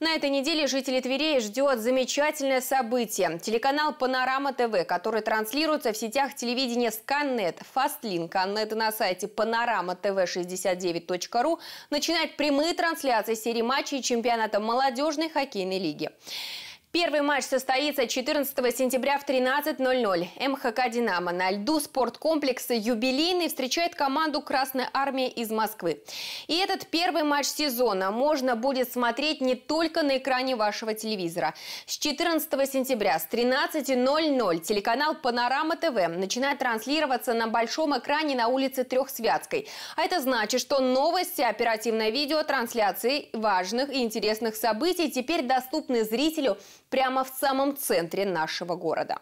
На этой неделе жители Тверей ждет замечательное событие. Телеканал «Панорама ТВ», который транслируется в сетях телевидения «Сканнет», «Фастлинк», «Аннет» на сайте «Панорама ТВ69.ру» начинает прямые трансляции серии матчей чемпионата молодежной хоккейной лиги. Первый матч состоится 14 сентября в 13.00. МХК «Динамо» на льду спорткомплекса «Юбилейный» встречает команду «Красной армии» из Москвы. И этот первый матч сезона можно будет смотреть не только на экране вашего телевизора. С 14 сентября с 13.00 телеканал «Панорама ТВ» начинает транслироваться на большом экране на улице Трехсвятской. А это значит, что новости, оперативной видеотрансляции важных и интересных событий теперь доступны зрителю прямо в самом центре нашего города.